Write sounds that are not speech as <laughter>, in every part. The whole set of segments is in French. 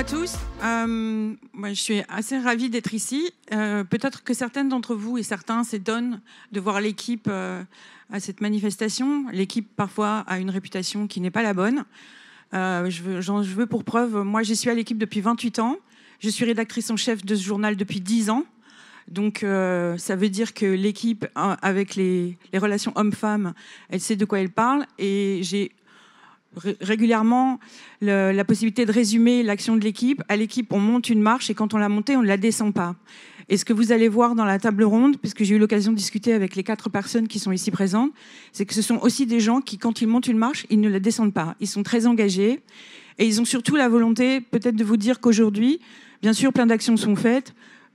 à tous. Euh, je suis assez ravie d'être ici. Euh, peut-être que certaines d'entre vous et certains s'étonnent de voir l'équipe euh, à cette manifestation. L'équipe, parfois, a une réputation qui n'est pas la bonne. je, veux, je veux pour preuve, moi, je suis à l'équipe depuis 28 ans. Je suis rédactrice en chef de ce journal depuis 10 ans. Donc, ça veut dire que l'équipe, avec les, les relations hommes-femmes, elle sait de quoi elle parle. Et j'ai régulièrement la possibilité de résumer l'action de l'équipe. À l'équipe, on monte une marche et quand on la montée, on ne la descend pas. Et ce que vous allez voir dans la table ronde, puisque j'ai eu l'occasion de discuter avec les quatre personnes qui sont ici présentes, c'est que ce sont aussi des gens qui, quand ils montent une marche, ils ne la descendent pas. Ils sont très engagés et ils ont surtout la volonté peut-être de vous dire qu'aujourd'hui, bien sûr, plein d'actions sont faites,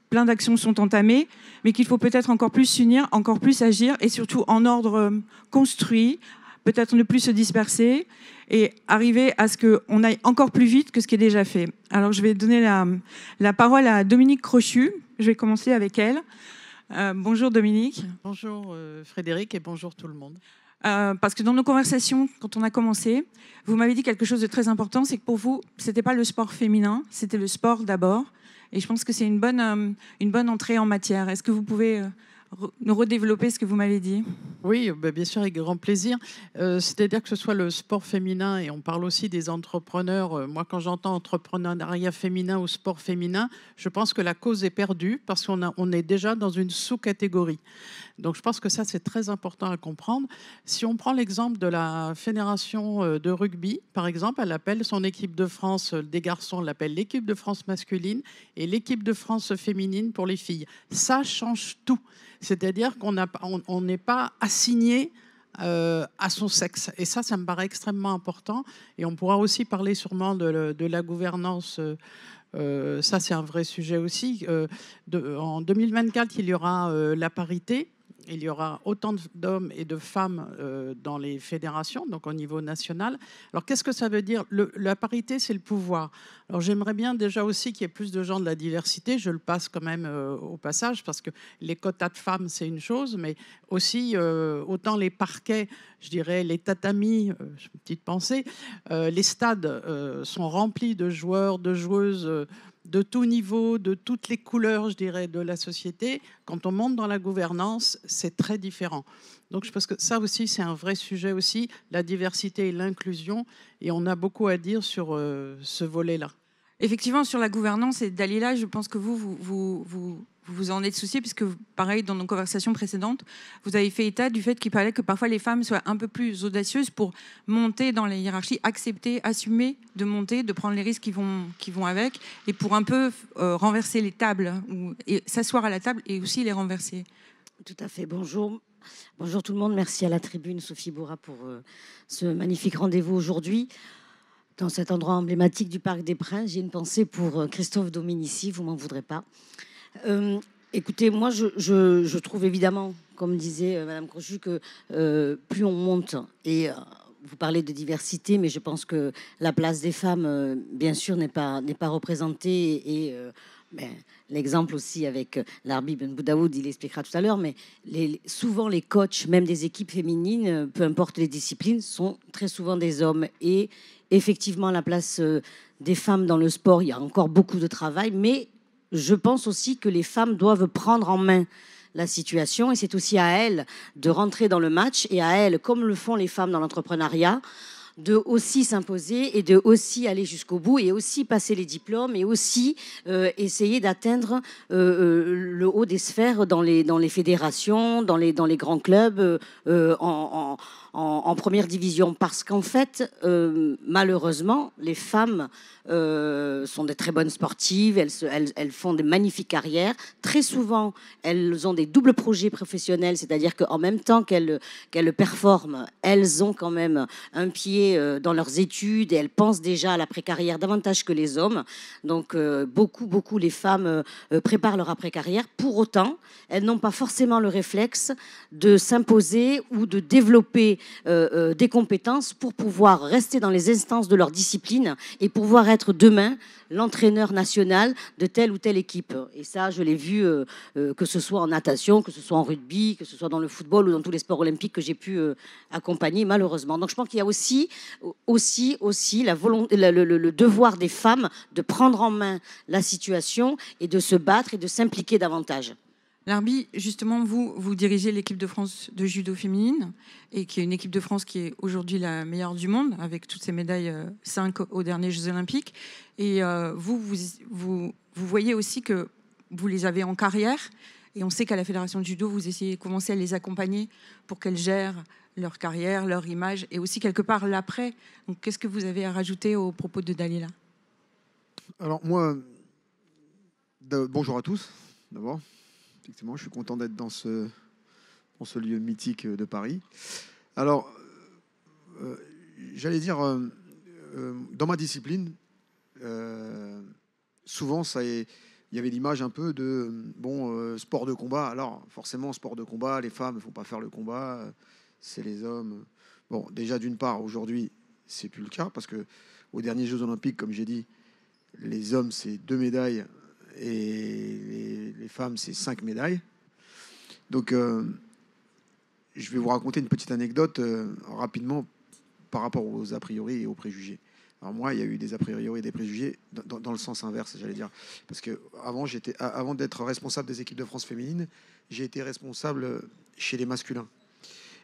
plein d'actions sont entamées, mais qu'il faut peut-être encore plus s'unir, encore plus agir et surtout en ordre euh, construit, peut-être ne plus se disperser et arriver à ce qu'on aille encore plus vite que ce qui est déjà fait. Alors je vais donner la, parole à Dominique Crochu. Je vais commencer avec elle. Euh, bonjour Dominique. Bonjour euh, Frédéric et bonjour tout le monde. Euh, parce que dans nos conversations, quand on a commencé, vous m'avez dit quelque chose de très important, c'est que pour vous, ce n'était pas le sport féminin, c'était le sport d'abord. Et je pense que c'est une bonne, une bonne entrée en matière. Est-ce que vous pouvez nous redévelopper ce que vous m'avez dit Oui, bah, bien sûr, avec grand plaisir. Euh, c'est-à-dire que ce soit le sport féminin, et on parle aussi des entrepreneurs. Euh, moi, quand j'entends entrepreneuriat féminin ou sport féminin, je pense que la cause est perdue parce qu'on on est déjà dans une sous-catégorie. Donc, je pense que ça, c'est très important à comprendre. Si on prend l'exemple de la fédération euh, de rugby, par exemple, elle appelle son équipe de France des garçons, elle l'appelle l'équipe de France masculine et l'équipe de France féminine pour les filles. Ça change tout. C'est-à-dire qu'on n'est pas assigné euh, à son sexe. Et ça, ça me paraît extrêmement important. Et on pourra aussi parler sûrement de, la gouvernance. Euh, euh, ça, c'est un vrai sujet aussi. de, en 2024, il y aura la parité il y aura autant d'hommes et de femmes euh, dans les fédérations, donc au niveau national. Alors qu'est-ce que ça veut dire La parité, c'est le pouvoir. Alors j'aimerais bien déjà aussi qu'il y ait plus de gens de la diversité. Je le passe quand même euh, au passage parce que les quotas de femmes, c'est une chose, mais aussi euh, autant les parquets, je dirais les tatamis, petite pensée, les stades sont remplis de joueurs, de joueuses de tout niveau, de toutes les couleurs, je dirais, de la société. Quand on monte dans la gouvernance, c'est très différent. Donc je pense que ça aussi, c'est un vrai sujet aussi, la diversité et l'inclusion. Et on a beaucoup à dire sur euh, ce volet-là. Effectivement, sur la gouvernance, et Dalila, je pense que vous, vous, vous vous vous en êtes soucié, puisque, pareil, dans nos conversations précédentes, vous avez fait état du fait qu'il fallait que parfois les femmes soient un peu plus audacieuses pour monter dans les hiérarchies, accepter, assumer de monter, de prendre les risques qui vont, qui vont avec, et pour un peu euh, renverser les tables, hein, ou, s'asseoir à la table et aussi les renverser. Tout à fait. Bonjour. Bonjour tout le monde. Merci à la tribune, Sophie Bourra, pour euh, ce magnifique rendez-vous aujourd'hui dans cet endroit emblématique du Parc des Princes. J'ai une pensée pour euh, Christophe Dominici, vous m'en voudrez pas, euh, écoutez, moi, je, trouve évidemment, comme disait euh, Madame Crochu, que euh, plus on monte et vous parlez de diversité, mais je pense que la place des femmes, bien sûr, n'est pas, n'est pas représentée. Et ben, l'exemple aussi avec l'Arbi Ben il expliquera tout à l'heure, mais les, souvent les coachs, même des équipes féminines, peu importe les disciplines, sont très souvent des hommes. Et effectivement, la place des femmes dans le sport, il y a encore beaucoup de travail, mais je pense aussi que les femmes doivent prendre en main la situation et c'est aussi à elles de rentrer dans le match et à elles, comme le font les femmes dans l'entrepreneuriat, de aussi s'imposer et de aussi aller jusqu'au bout et aussi passer les diplômes et aussi euh, essayer d'atteindre euh, euh, le haut des sphères dans les, dans les fédérations, dans les, dans les grands clubs, en, en, première division. Parce qu'en fait, malheureusement, les femmes sont des très bonnes sportives, elles, elles, font des magnifiques carrières. Très souvent, elles ont des doubles projets professionnels, c'est-à-dire qu'en même temps qu'elles qu'elles performent, elles ont quand même un pied euh, dans leurs études et elles pensent déjà à l'après-carrière davantage que les hommes. Donc euh, beaucoup, beaucoup les femmes euh, préparent leur après-carrière. Pour autant, elles n'ont pas forcément le réflexe de s'imposer ou de développer des compétences pour pouvoir rester dans les instances de leur discipline et pouvoir être demain l'entraîneur national de telle ou telle équipe. Et ça, je l'ai vu, euh, euh, que ce soit en natation, que ce soit en rugby, que ce soit dans le football ou dans tous les sports olympiques que j'ai pu euh, accompagner, malheureusement. Donc je pense qu'il y a aussi, aussi, aussi volonté, le, devoir des femmes de prendre en main la situation et de se battre et de s'impliquer davantage. Larbi, justement, vous, vous dirigez l'équipe de France de judo féminine, et qui est une équipe de France qui est aujourd'hui la meilleure du monde, avec toutes ces médailles 5 euh, aux derniers Jeux olympiques. Et euh, vous, vous, vous, voyez aussi que vous les avez en carrière, et on sait qu'à la Fédération de judo, vous essayez de commencer à les accompagner pour qu'elles gèrent leur carrière, leur image, et aussi quelque part l'après. Donc, qu'est-ce que vous avez à rajouter aux propos de Dalila Alors, moi, bonjour à tous, d'abord effectivement, je suis content d'être dans ce, ce lieu mythique euh, de Paris. Alors, euh, j'allais dire, euh, dans ma discipline, souvent, ça il y avait l'image un peu de bon sport de combat. Alors, forcément, sport de combat, les femmes ne font pas faire le combat, c'est les hommes. Bon, déjà, d'une part, aujourd'hui, c'est plus le cas parce que aux derniers Jeux Olympiques, comme j'ai dit, les hommes, c'est deux médailles, et les, femmes, c'est cinq médailles. Donc, euh, je vais vous raconter une petite anecdote euh, rapidement par rapport aux a priori et aux préjugés. Alors moi, il y a eu des a priori et des préjugés dans, le sens inverse, j'allais dire, parce que avant j'étais, avant d'être responsable des équipes de France féminine, j'ai été responsable chez les masculins.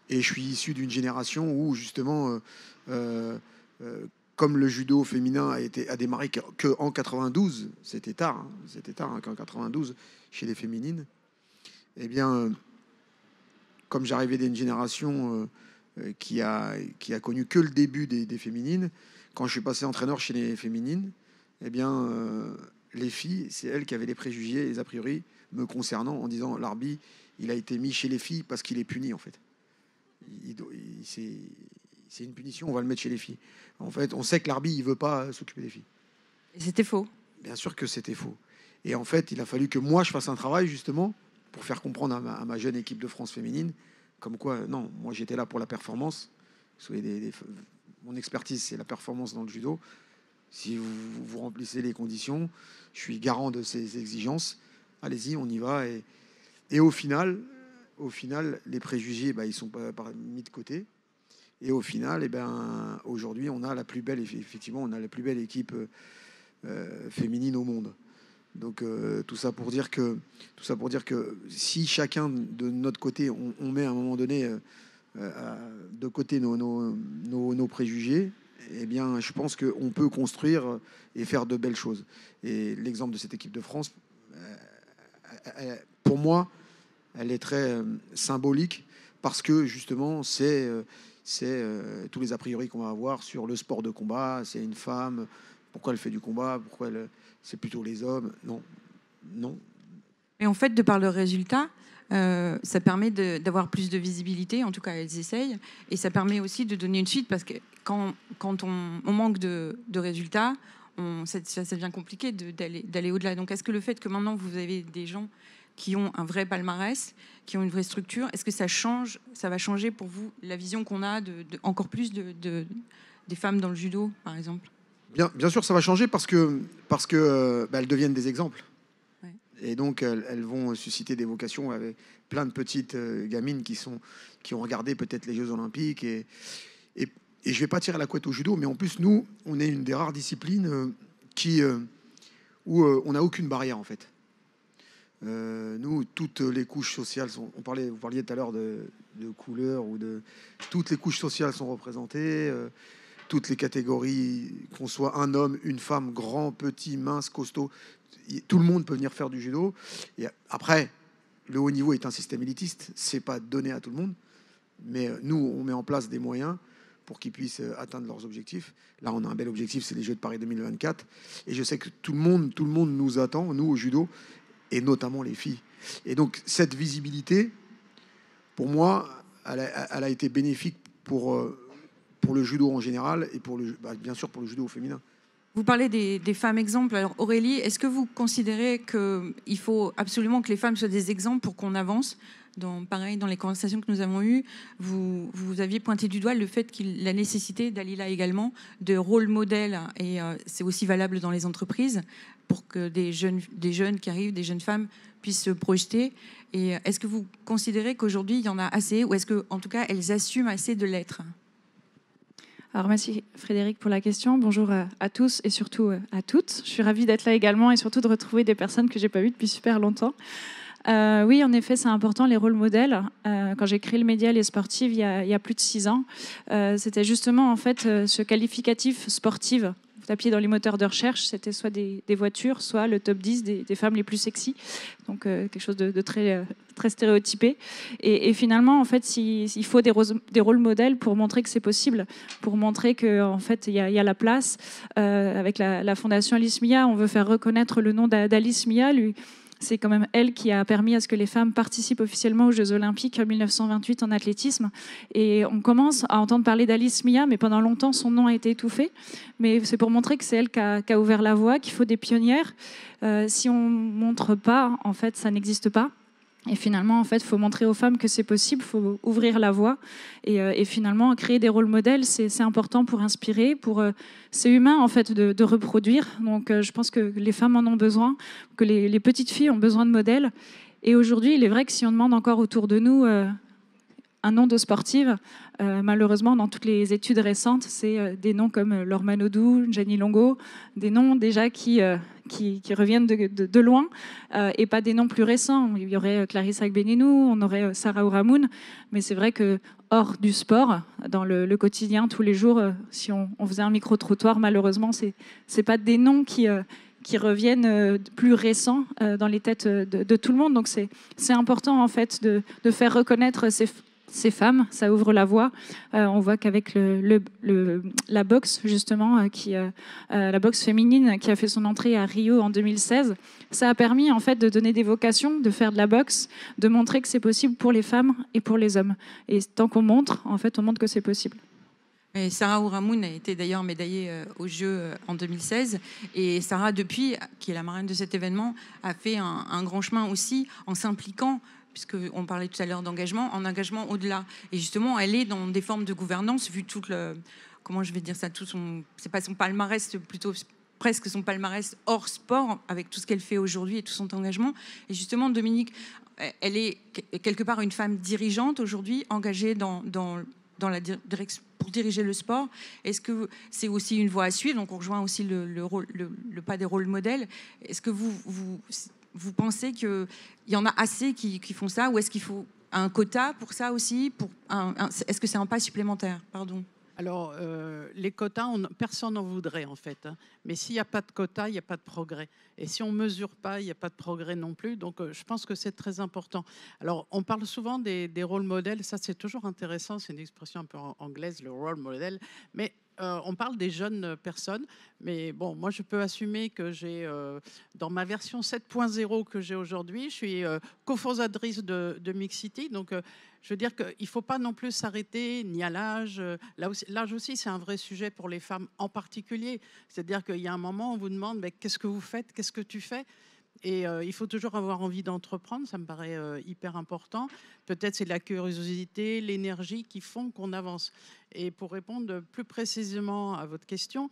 Et je suis issu d'une génération où justement, euh, euh comme le judo féminin a, été, démarré qu'en en 92, c'était tard, hein, c'était tard hein, qu'en 92 chez les féminines, eh bien, euh, comme j'arrivais d'une génération euh, euh, qui, a, qui a connu que le début des, féminines, quand je suis passé entraîneur chez les féminines, eh bien, les filles, c'est elles qui avaient les préjugés, les a priori me concernant, en disant l'arbitre, il a été mis chez les filles parce qu'il est puni en fait. Il, c'est une punition, on va le mettre chez les filles. En fait, on sait que l'arbitre, il veut pas s'occuper des filles. Et c'était faux. Bien sûr que c'était faux. Et en fait, il a fallu que moi, je fasse un travail, justement, pour faire comprendre à ma, jeune équipe de France féminine, comme quoi, non, moi, j'étais là pour la performance. mon expertise, c'est la performance dans le judo. Si vous, remplissez les conditions, je suis garant de ces exigences. Allez-y, on y va. Et, et au final, au final, les préjugés, bah, ils sont pas mis de côté. Et au final, eh ben, aujourd'hui, on a la plus belle, effectivement, on a la plus belle équipe euh, féminine au monde. Donc euh, tout ça pour dire que tout ça pour dire que si chacun de notre côté, on, met à un moment donné euh, de côté nos, nos, nos, nos, préjugés, eh bien, je pense qu'on peut construire et faire de belles choses. Et l'exemple de cette équipe de France, pour moi, elle est très symbolique parce que justement, c'est c'est euh, tous les a priori qu'on va avoir sur le sport de combat. C'est une femme, pourquoi elle fait du combat, pourquoi c'est plutôt les hommes. Non, non. en fait, de par le résultat, euh, ça permet d'avoir plus de visibilité, en tout cas elles essayent, et ça permet aussi de donner une suite parce que quand, on, manque de, résultats, on, ça, devient compliqué d'aller au-delà. Donc est-ce que le fait que maintenant vous avez des gens qui ont un vrai palmarès, qui ont une vraie structure. Est-ce que ça change, ça va changer pour vous la vision qu'on a de, encore plus de, des femmes dans le judo, par exemple bien, bien, sûr, ça va changer parce que parce que euh, bah, elles deviennent des exemples. Et donc elles, vont susciter des vocations avec plein de petites euh, gamines qui sont qui ont regardé peut-être les Jeux Olympiques et, et, et je vais pas tirer la couette au judo, mais en plus nous, on est une des rares disciplines euh, qui où on n'a aucune barrière en fait. Euh, nous, toutes les couches sociales sont. On parlait, vous parliez tout à l'heure de, couleurs ou de. Toutes les couches sociales sont représentées. Euh, toutes les catégories, qu'on soit un homme, une femme, grand, petit, mince, costaud, tout le monde peut venir faire du judo. Et après, le haut niveau est un système élitiste, c'est pas donné à tout le monde, mais euh, nous, on met en place des moyens pour qu'ils puissent atteindre leurs objectifs. Là, on a un bel objectif, c'est les Jeux de Paris 2024. Et je sais que tout le monde, tout le monde nous attend, nous au judo, et notamment les filles. Et donc cette visibilité, pour moi, elle a, été bénéfique pour, euh, pour le judo en général et pour le, bah, bien sûr pour le judo féminin. Vous parlez des, femmes exemples. Alors Aurélie, est-ce que vous considérez qu'il faut absolument que les femmes soient des exemples pour qu'on avance dans, Pareil, dans les conversations que nous avons eues, vous, vous aviez pointé du doigt le fait qu'il la nécessité, Dalila également, de rôle modèle, et euh, c'est aussi valable dans les entreprises, pour que des jeunes, des jeunes qui arrivent, des jeunes femmes, puissent se projeter. Et euh, est-ce que vous considérez qu'aujourd'hui, il y en a assez, ou est-ce qu'en tout cas, elles assument assez de l'être alors merci Frédéric pour la question. Bonjour euh, à tous et surtout euh, à toutes. Je suis ravie d'être là également et surtout de retrouver des personnes que j'ai pas vues depuis super longtemps. Euh, oui, en effet, c'est important les rôles modèles. quand j'ai créé le média Les Sportives il y a, plus de six ans, c'était justement en fait ce qualificatif sportive vous tapiez dans les moteurs de recherche, c'était soit des, voitures, soit le top 10 des, femmes les plus sexy. Donc euh, quelque chose de, très, euh, très stéréotypé. Et, finalement, en fait, il, faut des, des, rôles modèles pour montrer que c'est possible, pour montrer qu'en en fait, il y, a la place. Euh, avec la, la, fondation Alice Mia, on veut faire reconnaître le nom d'Alice Mia, lui c'est quand même elle qui a permis à ce que les femmes participent officiellement aux Jeux Olympiques en 1928 en athlétisme. Et on commence à entendre parler d'Alice Mia, mais pendant longtemps, son nom a été étouffé. Mais c'est pour montrer que c'est elle qui a, ouvert la voie, qu'il faut des pionnières. Euh, si on ne montre pas, en fait, ça n'existe pas. Et finalement, en fait, il faut montrer aux femmes que c'est possible, il faut ouvrir la voie. Euh, et, finalement, créer des rôles modèles, c'est important pour inspirer. Pour, ces euh, c'est humain, en fait, de, reproduire. Donc, euh, je pense que les femmes en ont besoin, que les, petites filles ont besoin de modèles. Et aujourd'hui, il est vrai que si on demande encore autour de nous un nom de sportive, malheureusement, dans toutes les études récentes, c'est des noms comme Laure Manodou, Jenny Longo, des noms déjà qui qui, reviennent de, loin euh, et pas des noms plus récents. Il y aurait euh, Clarissa Agbenenou, on aurait euh, Sarah Ouramoun, mais c'est vrai que hors du sport, dans le, quotidien, tous les jours, si on, faisait un micro-trottoir, malheureusement, ce n'est pas des noms qui qui reviennent plus récents dans les têtes de, tout le monde. Donc c'est important en fait de, de faire reconnaître ces, ces femmes, ça ouvre la voie. Euh, on voit qu'avec le, la boxe justement, euh, qui, euh, la boxe féminine qui a fait son entrée à Rio en 2016, ça a permis en fait de donner des vocations, de faire de la boxe, de montrer que c'est possible pour les femmes et pour les hommes. Et tant qu'on montre, en fait, on montre que c'est possible. Et Sarah Ouramoun a été d'ailleurs médaillée aux Jeux en 2016. Et Sarah, depuis, qui est la marraine de cet événement, a fait un, un grand chemin aussi en s'impliquant puisqu'on parlait tout à l'heure d'engagement, en engagement au-delà. Et justement, elle est dans des formes de gouvernance, vu tout le, comment je vais dire ça, tout son, c'est pas son palmarès, plutôt presque son palmarès hors sport, avec tout ce qu'elle fait aujourd'hui et tout son engagement. Et justement, Dominique, elle est quelque part une femme dirigeante aujourd'hui, engagée dans, dans, la pour diriger le sport Est-ce que c'est aussi une voie à suivre Donc on rejoint aussi le, pas des rôles modèles. Est-ce que vous, vous vous pensez qu'il y en a assez qui, font ça ou est-ce qu'il faut un quota pour ça aussi pour Est-ce que c'est un pas supplémentaire Pardon. Alors, euh, les quotas, personne n'en voudrait en fait. Hein. Mais s'il n'y a pas de quota, il n'y a pas de progrès. Et si on ne mesure pas, il n'y a pas de progrès non plus. Donc, euh, je pense que c'est très important. Alors, on parle souvent des, des rôles modèles. Ça, c'est toujours intéressant. C'est une expression un peu anglaise, le rôle modèle. Mais euh, on parle des jeunes euh, personnes, mais bon, moi je peux assumer que j'ai, euh, dans ma version 7.0 que j'ai aujourd'hui, je suis cofondatrice de, de Mixity. Donc, je veux dire qu'il ne faut pas non plus s'arrêter ni à l'âge. l'âge aussi, c'est un vrai sujet pour les femmes en particulier. C'est-à-dire qu'il y a un moment, on vous demande mais, qu'est-ce que vous faites, qu'est-ce que tu fais et euh, il faut toujours avoir envie d'entreprendre, ça me paraît euh, hyper important. Peut-être c'est la curiosité, l'énergie qui font qu'on avance. Et pour répondre plus précisément à votre question,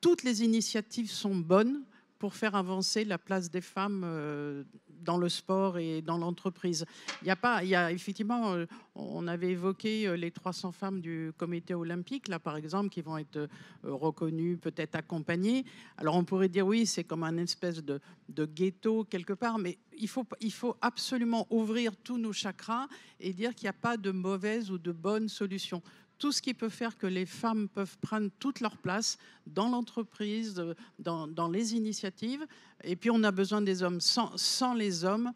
toutes les initiatives sont bonnes pour faire avancer la place des femmes euh, dans le sport et dans l'entreprise. Il n'y a pas, il y a effectivement, euh, on avait évoqué euh, les 300 femmes du comité olympique, là par exemple, qui vont être reconnues, peut-être accompagnées. Alors on pourrait dire oui, c'est comme un espèce de, ghetto quelque part, mais il faut, il faut absolument ouvrir tous nos chakras et dire qu'il n'y a pas de mauvaise ou de bonne solution tout ce qui peut faire que les femmes peuvent prendre toute leur place dans l'entreprise, euh, dans, les initiatives. Et puis on a besoin des hommes. Sans, les hommes,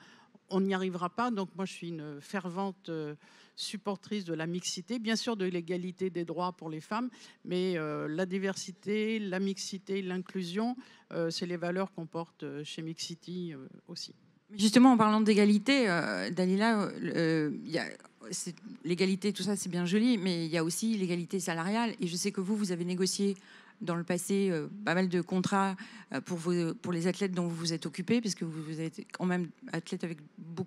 on n'y arrivera pas. Donc moi, je suis une fervente euh, supportrice de la mixité, bien sûr de l'égalité des droits pour les femmes, mais euh, la diversité, la mixité, l'inclusion, c'est les valeurs qu'on porte chez Mixity aussi. Justement, en parlant d'égalité, Dalila, il y a l'égalité, tout ça, c'est bien joli, mais il y a aussi l'égalité salariale. Et je sais que vous, vous avez négocié dans le passé euh, pas mal de contrats euh, pour, les athlètes dont vous vous êtes occupé, puisque vous, vous êtes quand même athlète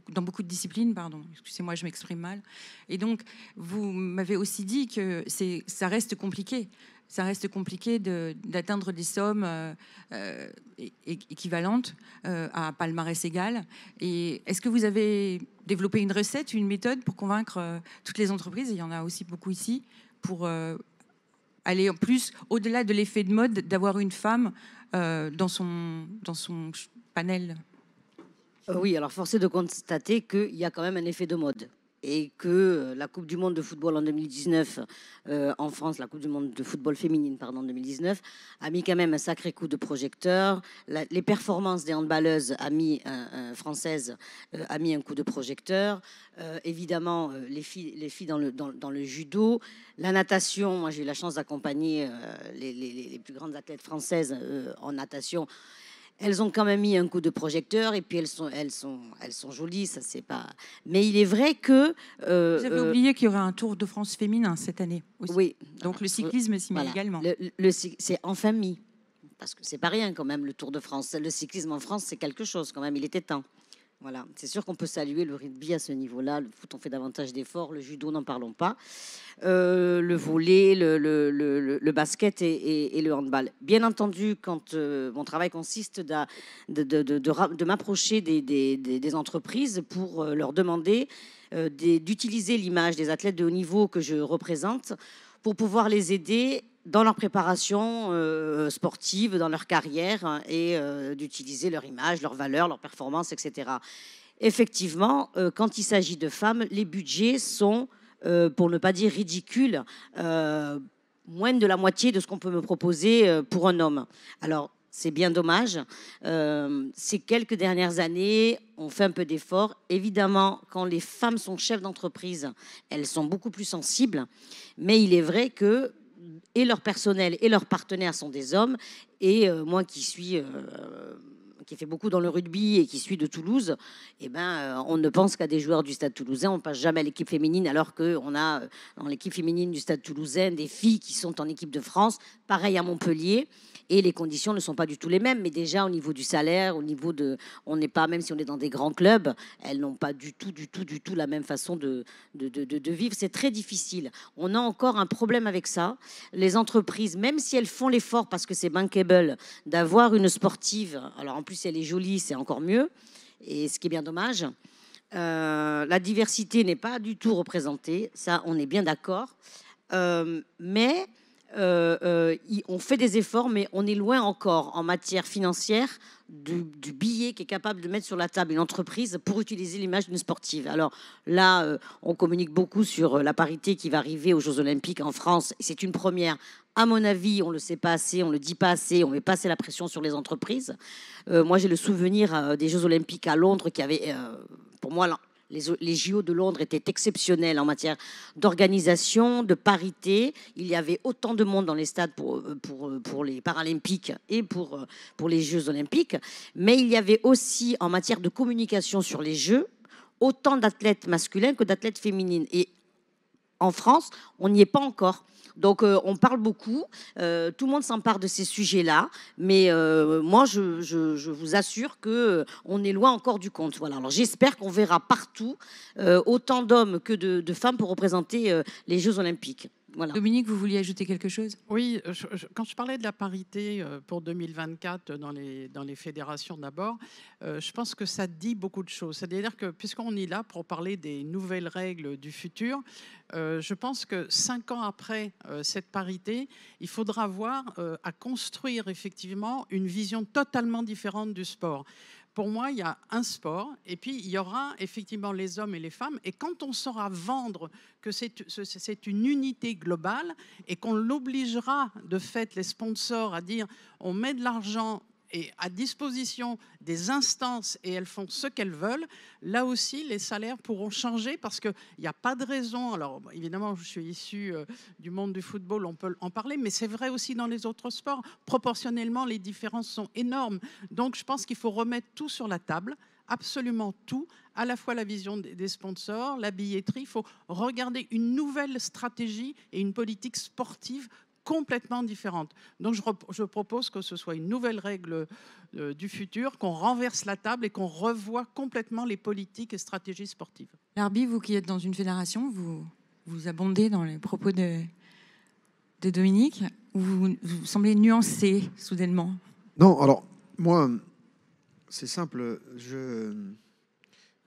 dans beaucoup de disciplines, pardon, excusez-moi, je m'exprime mal. Et donc, vous m'avez aussi dit que ça reste compliqué ça reste compliqué d'atteindre des sommes euh, euh, équivalentes euh, à palmarès égal. Et est-ce que vous avez développé une recette, une méthode pour convaincre toutes les entreprises, il y en a aussi beaucoup ici, pour aller en plus au-delà de l'effet de mode, d'avoir une femme dans, son, dans son panel Oui, alors force est de constater qu'il y a quand même un effet de mode et que euh, la Coupe du Monde de football en 2019, euh, en France, la Coupe du Monde de football féminine, pardon, en 2019, a mis quand même un sacré coup de projecteur. les performances des handballeuses euh, françaises ont a mis un coup de projecteur. évidemment, les filles, les filles dans, le, dans, le judo, la natation, moi j'ai eu la chance d'accompagner les, les, plus grandes athlètes françaises en natation elles ont quand même mis un coup de projecteur et puis elles sont, jolies, ça c'est pas. Mais il est vrai que. Euh, Vous avez euh, oublié qu'il y aurait un Tour de France féminin cette année aussi. Oui. Donc le euh, cyclisme s'y met également. c'est enfin mis. Parce que c'est pas rien quand même le Tour de France. Le cyclisme en France, c'est quelque chose quand même. Il était temps c'est sûr qu'on peut saluer le rugby à ce niveau-là. Le foot, on fait davantage d'efforts. Le judo, n'en parlons pas. Euh, le volet, le, basket et, le handball. Bien entendu, quand euh, mon travail consiste de, m'approcher des, des, entreprises pour euh, leur demander d'utiliser l'image des athlètes de haut niveau que je représente pour pouvoir les aider dans leur préparation euh, sportive, dans leur carrière, et euh, d'utiliser leur image, leur valeur, leur performance, etc. Effectivement, euh, quand il s'agit de femmes, les budgets sont, pour ne pas dire ridicules, moins de la moitié de ce qu'on peut me proposer pour un homme. Alors, c'est bien dommage. ces quelques dernières années, on fait un peu d'efforts. Évidemment, quand les femmes sont chefs d'entreprise, elles sont beaucoup plus sensibles. Mais il est vrai que et leur personnel et leurs partenaires sont des hommes. Et euh, moi qui suis euh, qui fait beaucoup dans le rugby et qui suit de Toulouse, eh ben, euh, on ne pense qu'à des joueurs du Stade toulousain. On passe jamais à l'équipe féminine, alors qu'on a euh, dans l'équipe féminine du Stade toulousain des filles qui sont en équipe de France, pareil à Montpellier. Et les conditions ne sont pas du tout les mêmes. Mais déjà, au niveau du salaire, au niveau de. On n'est pas, même si on est dans des grands clubs, elles n'ont pas du tout, du tout, du tout la même façon de, de, de, de vivre. C'est très difficile. On a encore un problème avec ça. Les entreprises, même si elles font l'effort, parce que c'est bankable, d'avoir une sportive. Alors, en plus, si elle est jolie, c'est encore mieux. Et ce qui est bien dommage. Euh, la diversité n'est pas du tout représentée, ça on est bien d'accord. Euh, mais euh, on fait des efforts, mais on est loin encore en matière financière du, du billet est capable de mettre sur la table une entreprise pour utiliser l'image d'une sportive. Alors là, on communique beaucoup sur la parité qui va arriver aux Jeux Olympiques en France. C'est une première à mon avis, on ne le sait pas assez, on ne le dit pas assez, on met pas assez la pression sur les entreprises. Euh, moi, j'ai le souvenir euh, des Jeux Olympiques à Londres qui avaient, euh, pour moi, les, les, JO de Londres étaient exceptionnels en matière d'organisation, de parité. Il y avait autant de monde dans les stades pour, les Paralympiques et pour, pour les Jeux Olympiques. Mais il y avait aussi, en matière de communication sur les Jeux, autant d'athlètes masculins que d'athlètes féminines. Et en France, on n'y est pas encore. Donc euh, on parle beaucoup, euh, tout le monde s'empare de ces sujets-là, mais euh, moi je, vous assure que on est loin encore du compte. Voilà. Alors j'espère qu'on verra partout autant d'hommes que de, femmes pour représenter les Jeux Olympiques. Dominique, vous vouliez ajouter quelque chose Oui, quand je parlais de la parité euh, pour 2024 euh, dans les, dans les fédérations d'abord, euh, je pense que ça dit beaucoup de choses. C'est-à-dire que puisqu'on est là pour parler des nouvelles règles du futur, je pense que cinq ans après cette parité, il faudra voir à construire effectivement une vision totalement différente du sport pour moi, il y a un sport, et puis il y aura effectivement les hommes et les femmes. Et quand on saura vendre que c'est une unité globale et qu'on l'obligera, de fait, les sponsors à dire on met de l'argent et à disposition des instances et elles font ce qu'elles veulent, là aussi, les salaires pourront changer parce qu'il n'y a pas de raison. Alors, évidemment, je suis issu euh, du monde du football, on peut en parler, mais c'est vrai aussi dans les autres sports. Proportionnellement, les différences sont énormes. Donc, je pense qu'il faut remettre tout sur la table absolument tout, à la fois la vision des sponsors, la billetterie. Il faut regarder une nouvelle stratégie et une politique sportive complètement différente. Donc je, propose que ce soit une nouvelle règle euh, du futur, qu'on renverse la table et qu'on revoie complètement les politiques et stratégies sportives. L'Arbi, vous qui êtes dans une fédération, vous, vous abondez dans les propos de, de Dominique, ou vous, semblez nuancé soudainement Non, alors moi, c'est simple. Je,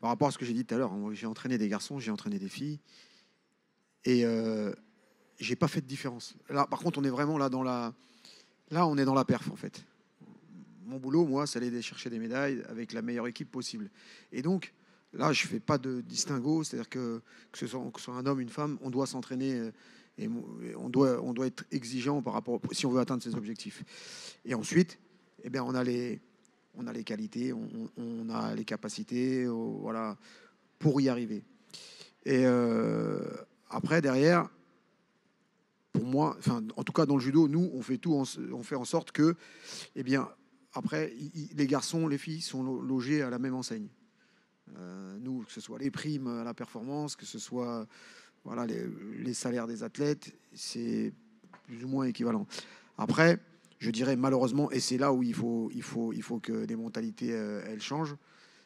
par rapport à ce que j'ai dit tout à l'heure, hein, j'ai entraîné des garçons, j'ai entraîné des filles. Et euh, j'ai pas fait de différence. Là, par contre, on est vraiment là dans la, là, on est dans la perf en fait. Mon boulot, moi, c'est aller chercher des médailles avec la meilleure équipe possible. Et donc, là, je fais pas de distinguo, c'est-à-dire que que ce, soit, que soit un homme, une femme, on doit s'entraîner et on doit, on doit être exigeant par rapport si on veut atteindre ses objectifs. Et ensuite, eh bien, on a les, on a les qualités, on, a les capacités, euh, voilà, pour y arriver. Et euh, après, derrière, pour moi, enfin, en tout cas dans le judo, nous, on fait tout, on, fait en sorte que, eh bien, après, les garçons, les filles sont logés à la même enseigne. Euh, nous, que ce soit les primes à euh, la performance, que ce soit voilà, les, salaires des athlètes, c'est plus ou moins équivalent. Après, je dirais malheureusement, et c'est là où il faut, il faut, il faut que les mentalités euh, elles changent,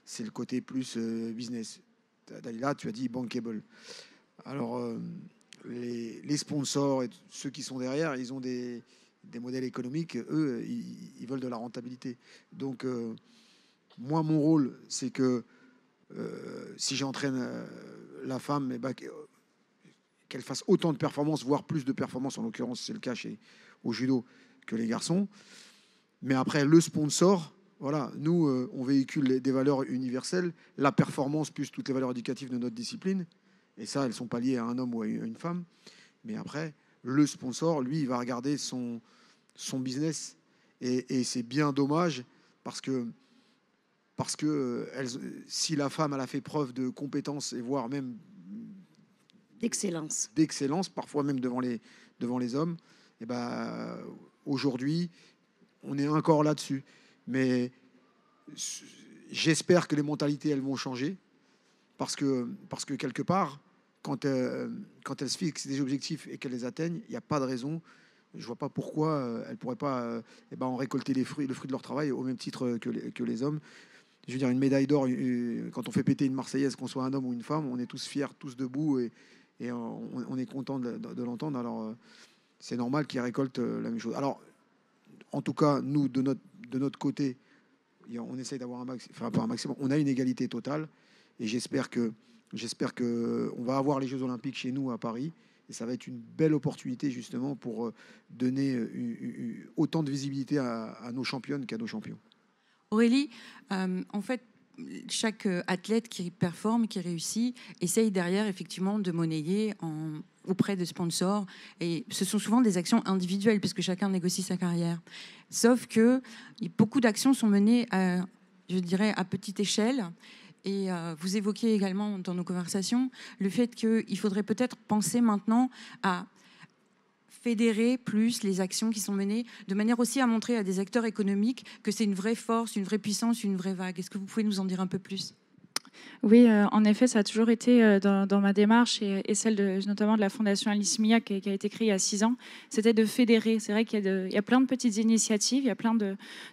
c'est le côté plus business. Dalila, tu as dit bankable. Alors, les, sponsors et ceux qui sont derrière, ils ont des, modèles économiques, eux, ils, veulent de la rentabilité. Donc, euh, moi, mon rôle, c'est que euh, si j'entraîne euh, la femme, eh ben, qu'elle fasse autant de performances, voire plus de performances, en l'occurrence, c'est le cas chez, au judo, que les garçons. Mais après, le sponsor, voilà, nous, on véhicule des valeurs universelles, la performance plus toutes les valeurs éducatives de notre discipline. Et ça, elles sont pas liées à un homme ou à une femme. Mais après, le sponsor, lui, il va regarder son, son business. Et, c'est bien dommage parce que, parce que euh, si la femme, elle a fait preuve de compétence et voire même d'excellence, d'excellence parfois même devant les, devant les hommes, et eh ben aujourd'hui, on est encore là-dessus. Mais j'espère que les mentalités, elles vont changer. Parce que, parce que quelque part, quand, euh, elles se fixent des objectifs et qu'elles les atteignent, il n'y a pas de raison. Je ne vois pas pourquoi euh, elles ne pourraient pas euh, eh ben, en récolter les fruits, le fruit de leur travail au même titre que les, hommes. Je veux dire, une médaille d'or, quand on fait péter une Marseillaise, qu'on soit un homme ou une femme, on est tous fiers, tous debout et, on, est content de, l'entendre. Alors, c'est normal qu'ils récoltent la même chose. Alors, en tout cas, nous, de notre, côté, on essaye d'avoir un maximum, on a une égalité totale. Et j'espère que j'espère qu'on va avoir les Jeux Olympiques chez nous à Paris. Et ça va être une belle opportunité justement pour euh, donner euh, autant de visibilité à, nos championnes qu'à nos champions. Aurélie, euh, en fait, chaque athlète qui performe, qui réussit, essaye derrière effectivement de monnayer en, auprès de sponsors. Et ce sont souvent des actions individuelles puisque chacun négocie sa carrière. Sauf que beaucoup d'actions sont menées, je dirais, à petite échelle et euh, vous évoquez également dans nos conversations le fait qu'il faudrait peut-être penser maintenant à fédérer plus les actions qui sont menées, de manière aussi à montrer à des acteurs économiques que c'est une vraie force, une vraie puissance, une vraie vague. Est-ce que vous pouvez nous en dire un peu plus oui, euh, en effet, ça a toujours été euh, dans, ma démarche et, celle de, notamment de la Fondation Alice Mia qui, a été créée il y a six ans, c'était de fédérer. C'est vrai qu'il y, a plein de petites initiatives, il y a plein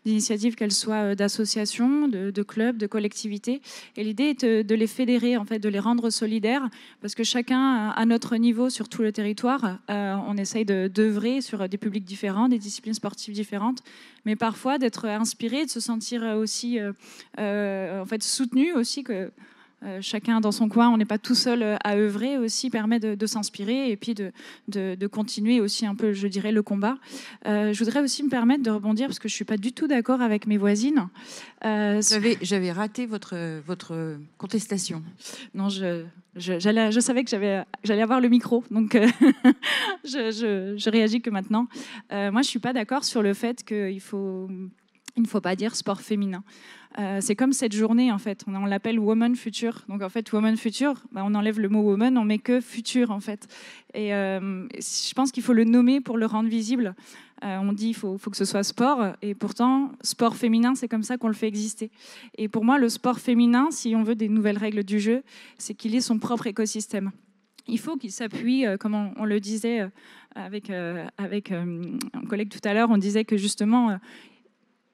d'initiatives, qu'elles soient euh, d'associations, de, clubs, de collectivités. Et l'idée est de, les fédérer, en fait, de les rendre solidaires, parce que chacun, à notre niveau, sur tout le territoire, on essaye d'œuvrer sur des publics différents, des disciplines sportives différentes, mais parfois d'être inspiré, de se sentir aussi, en fait, soutenu aussi que euh, chacun dans son coin, on n'est pas tout seul euh, à œuvrer, aussi permet de, s'inspirer et puis de, de, continuer aussi un peu, je dirais, le combat. Euh, je voudrais aussi me permettre de rebondir parce que je ne suis pas du tout d'accord avec mes voisines. j'avais raté votre, votre contestation. Non, je, je, savais que j'allais avoir le micro, donc <laughs> je, je, je, réagis que maintenant. moi, je ne suis pas d'accord sur le fait qu'il faut il ne faut pas dire sport féminin. Euh, c'est comme cette journée, en fait. On, l'appelle Woman Future. Donc, en fait, Woman Future, bah, on enlève le mot woman, on met que future, en fait. Et euh, je pense qu'il faut le nommer pour le rendre visible. Euh, on dit qu'il faut, que ce soit sport. Et pourtant, sport féminin, c'est comme ça qu'on le fait exister. Et pour moi, le sport féminin, si on veut des nouvelles règles du jeu, c'est qu'il ait son propre écosystème. Il faut qu'il s'appuie, comme on, on, le disait avec, avec un collègue tout à l'heure, on disait que justement,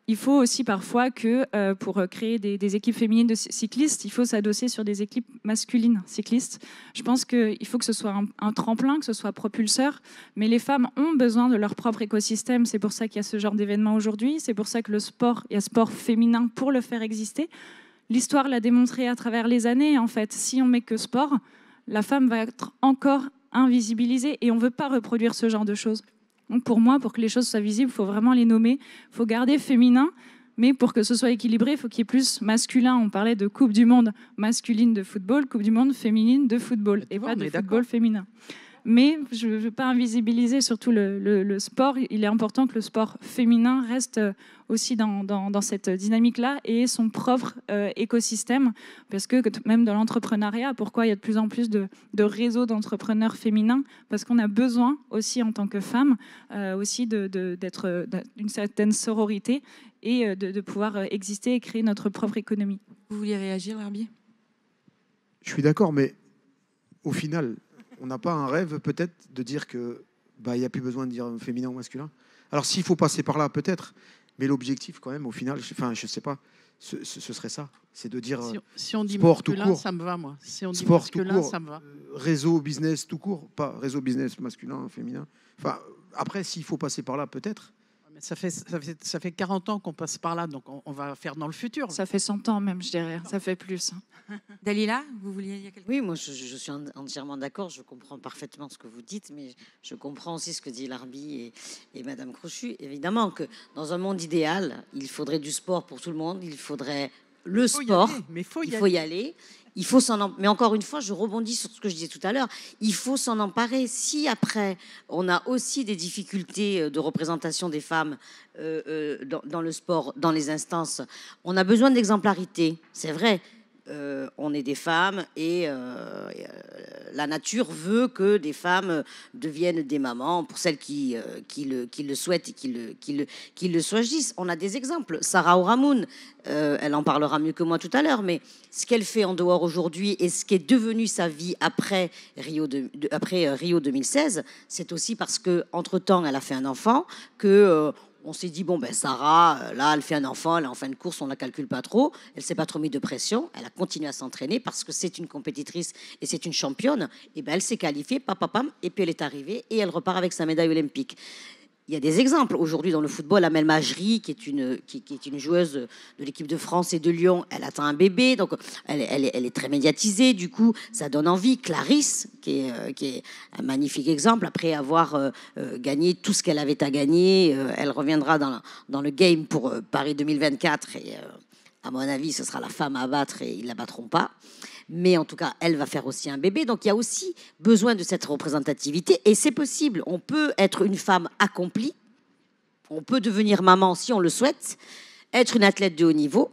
il faut aussi parfois que euh, pour euh, créer des, équipes féminines de cyclistes, il faut s'adosser sur des équipes masculines cyclistes. Je pense qu'il faut que ce soit un, tremplin, que ce soit propulseur, mais les femmes ont besoin de leur propre écosystème. C'est pour ça qu'il y a ce genre d'événement aujourd'hui. C'est pour ça que le sport, il y a sport féminin pour le faire exister. L'histoire l'a démontré à travers les années. En fait, si on met que sport, la femme va être encore invisibilisée et on ne veut pas reproduire ce genre de choses. Donc pour moi, pour que les choses soient visibles, il faut vraiment les nommer. Il faut garder féminin, mais pour que ce soit équilibré, il faut qu'il y ait plus masculin. On parlait de Coupe du Monde masculine de football, Coupe du Monde féminine de football, et pas de football féminin mais je ne veux pas invisibiliser surtout le, sport. Il est important que le sport féminin reste euh, aussi dans, cette dynamique-là et son propre euh, écosystème, parce que même dans l'entrepreneuriat, pourquoi il y a de plus en plus de, réseaux d'entrepreneurs féminins Parce qu'on a besoin aussi en tant que femme euh, aussi d'être d'une certaine sororité et de, pouvoir exister et créer notre propre économie. Vous voulez réagir, Herbier Je suis d'accord, mais au final, on n'a pas un rêve peut-être de dire que bah il n'y a plus besoin de dire féminin ou masculin. Alors s'il faut passer par là, peut-être, mais l'objectif quand même, au final, je, enfin je sais pas, ce, serait ça, c'est de dire si, on dit sport tout court, ça me va moi. Si on dit sport tout ça me va. Euh, réseau business tout court, pas réseau business masculin féminin. Enfin après, s'il faut passer par là, peut-être ça, fait, ça, fait, ça fait 40 ans qu'on passe par là, donc on, va faire dans le futur. Ça fait 100 ans même, je dirais. Ça fait plus. Hein. <laughs> Dalila, vous vouliez dire quelque chose Oui, moi je, suis entièrement d'accord. Je comprends parfaitement ce que vous dites, mais je comprends aussi ce que dit Larbi et, et Madame Crochu. Évidemment que dans un monde idéal, il faudrait du sport pour tout le monde, il faudrait le sport, il faut y aller. Il faut s'en mais encore une fois, je rebondis sur ce que je disais tout à l'heure. Il faut s'en emparer. Si après on a aussi des difficultés euh, de représentation des femmes euh, euh, dans, dans le sport, dans les instances, on a besoin d'exemplarité. C'est vrai. Euh, on est des femmes et euh, euh, la nature veut que des femmes deviennent des mamans pour celles qui, qui, le, souhaitent et qui le, qui le, On a des exemples. Sarah Oramoun, elle en parlera mieux que moi tout à l'heure, mais ce qu'elle fait en dehors aujourd'hui et ce qui est devenu sa vie après Rio, après Rio 2016, c'est aussi parce que entre temps elle a fait un enfant que on s'est dit, bon, ben Sarah, euh, là, elle fait un enfant, elle est en fin de course, on ne la calcule pas trop, elle s'est pas trop mise de pression, elle a continué à s'entraîner parce que c'est une compétitrice et c'est une championne. Et ben elle s'est qualifiée, papa et puis elle est arrivée et elle repart avec sa médaille olympique il y a des exemples. Aujourd'hui, dans le football, Amel Majri, qui est une, qui, est une joueuse de l'équipe de France et de Lyon, elle atteint un bébé, donc elle, est très médiatisée. Du coup, ça donne envie. Clarisse, qui est, euh, qui est un magnifique exemple, après avoir euh, euh, gagné tout ce qu'elle avait à gagner, elle reviendra dans, dans, le game pour Paris 2024. Et à mon avis, ce sera la femme à battre et ils ne la battront pas mais en tout cas, elle va faire aussi un bébé. Donc il y a aussi besoin de cette représentativité, et c'est possible. On peut être une femme accomplie, on peut devenir maman si on le souhaite, être une athlète de haut niveau,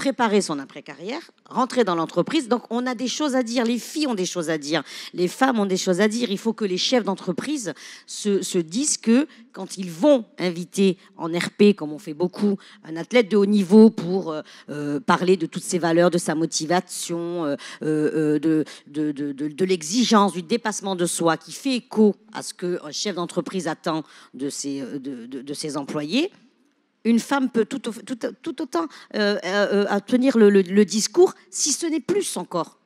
préparer son après-carrière, rentrer dans l'entreprise. Donc, on a des choses à dire. Les filles ont des choses à dire. Les femmes ont des choses à dire. Il faut que les chefs d'entreprise se, disent que quand ils vont inviter en RP, comme on fait beaucoup, un athlète de haut niveau pour euh, euh, parler de toutes ses valeurs, de sa motivation, euh, de, de, l'exigence, du dépassement de soi, qui fait écho à ce qu'un chef d'entreprise attend de ses, de ses employés, une femme peut tout, tout, autant euh, euh, tenir le, discours, si ce n'est plus encore.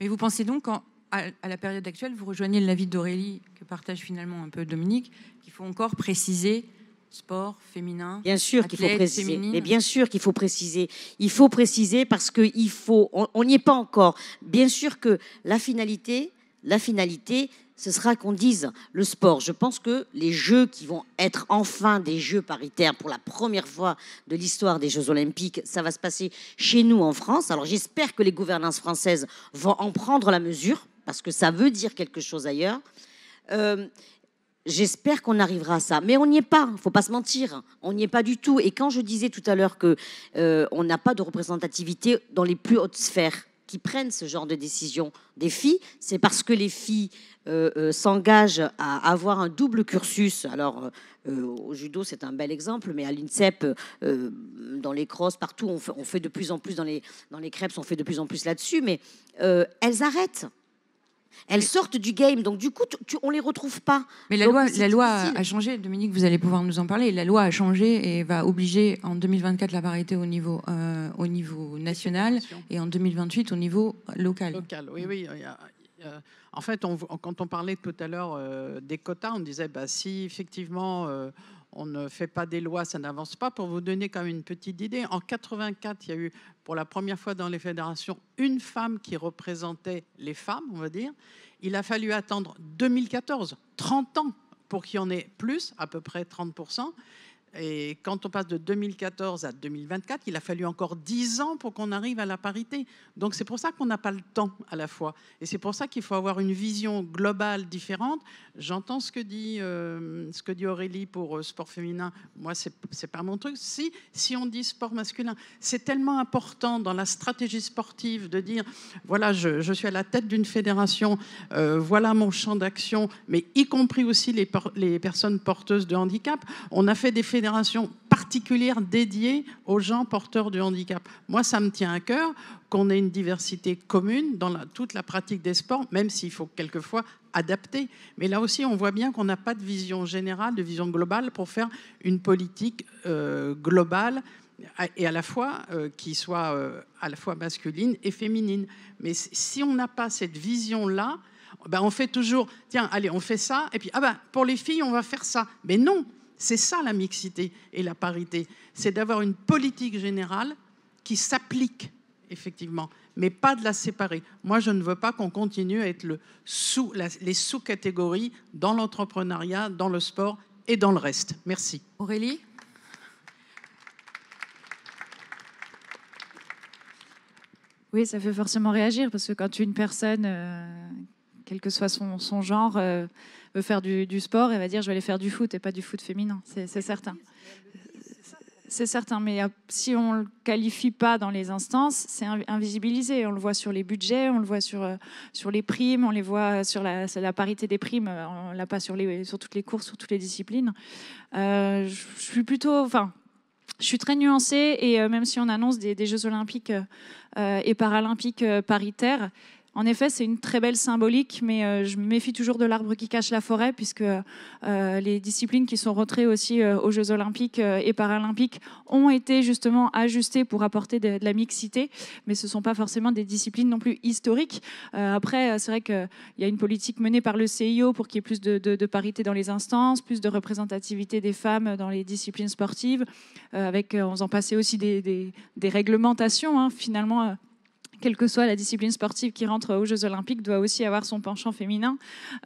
Mais vous pensez donc, à, la période actuelle, vous rejoignez l'avis d'Aurélie, que partage finalement un peu Dominique, qu'il faut encore préciser sport féminin. Bien sûr qu'il faut préciser. bien sûr qu'il faut préciser. Il faut préciser parce qu'il faut. On n'y est pas encore. Bien sûr que la finalité, la finalité, ce sera qu'on dise le sport. Je pense que les Jeux qui vont être enfin des Jeux paritaires pour la première fois de l'histoire des Jeux olympiques, ça va se passer chez nous en France. Alors j'espère que les gouvernances françaises vont en prendre la mesure, parce que ça veut dire quelque chose ailleurs. Euh, j'espère qu'on arrivera à ça, mais on n'y est pas. il Faut pas se mentir, on n'y est pas du tout. Et quand je disais tout à l'heure que euh, on n'a pas de représentativité dans les plus hautes sphères, qui prennent ce genre de décision des filles, c'est parce que les filles euh, euh, s'engagent à avoir un double cursus. Alors, euh, au judo, c'est un bel exemple, mais à l'INSEP, dans les crosses, partout, on fait, de plus en plus, dans les, dans les crêpes, on fait de plus en plus là-dessus, mais elles arrêtent. Elles sortent du game, donc du coup, tu, ne on les retrouve pas. Mais la loi, la loi a changé, Dominique, vous allez pouvoir nous en parler. La loi a changé et va obliger en 2024 la parité au niveau, euh, au niveau national et en 2028 au niveau local. Local, oui, oui. En fait, quand on parlait tout à l'heure euh, des quotas, on disait, bah, si effectivement... Euh, on ne fait pas des lois, ça n'avance pas. Pour vous donner quand même une petite idée, en 84, il y a eu pour la première fois dans les fédérations une femme qui représentait les femmes, on va dire. Il a fallu attendre 2014, 30 ans pour qu'il y en ait plus, à peu près 30%. Et quand on passe de 2014 à 2024, il a fallu encore 10 ans pour qu'on arrive à la parité. Donc c'est pour ça qu'on n'a pas le temps à la fois. Et c'est pour ça qu'il faut avoir une vision globale différente. J'entends ce que dit, euh, ce que dit Aurélie pour euh, sport féminin. Moi, c'est n'est pas mon truc. Si, si on dit sport masculin, c'est tellement important dans la stratégie sportive de dire, voilà, je, suis à la tête d'une fédération, euh, voilà mon champ d'action, mais y compris aussi les, les personnes porteuses de handicap. On a fait des fédérations particulière dédiée aux gens porteurs du handicap. Moi, ça me tient à cœur qu'on ait une diversité commune dans toute la pratique des sports, même s'il faut quelquefois adapter. Mais là aussi, on voit bien qu'on n'a pas de vision générale, de vision globale pour faire une politique euh, globale et à la fois euh, qui soit euh, à la fois masculine et féminine. Mais si on n'a pas cette vision-là, ben on fait toujours, tiens, allez, on fait ça, et puis, ah ben, pour les filles, on va faire ça. Mais non, c'est ça la mixité et la parité. C'est d'avoir une politique générale qui s'applique, effectivement, mais pas de la séparer. Moi, je ne veux pas qu'on continue à être le sous, les sous-catégories dans l'entrepreneuriat, dans le sport et dans le reste. Merci. Aurélie Oui, ça fait forcément réagir parce que quand une personne, euh, quel que soit son, genre, euh, faire du, sport et va dire je vais aller faire du foot et pas du foot féminin, c'est certain. C'est certain, mais euh, si on ne le qualifie pas dans les instances, c'est invisibilisé. On le voit sur les budgets, on le voit sur, euh, sur les primes, on les voit sur la, parité des primes, euh, on l'a pas sur, les, sur toutes les courses, sur toutes les disciplines. je, suis plutôt... Enfin, je suis très nuancée et même si on annonce des, Jeux olympiques et paralympiques paritaires, en effet, c'est une très belle symbolique, mais euh, je me méfie toujours de l'arbre qui cache la forêt, puisque euh, les disciplines qui sont rentrées aussi euh, aux Jeux olympiques et paralympiques ont été justement ajustées pour apporter de, la mixité, mais ce ne sont pas forcément des disciplines non plus historiques. après, c'est vrai qu'il y a une politique menée par le CIO pour qu'il y ait plus de, parité dans les instances, plus de représentativité des femmes dans les disciplines sportives, avec, on en passait aussi des, réglementations, hein, finalement, quelle que soit la discipline sportive qui rentre aux Jeux Olympiques, doit aussi avoir son penchant féminin.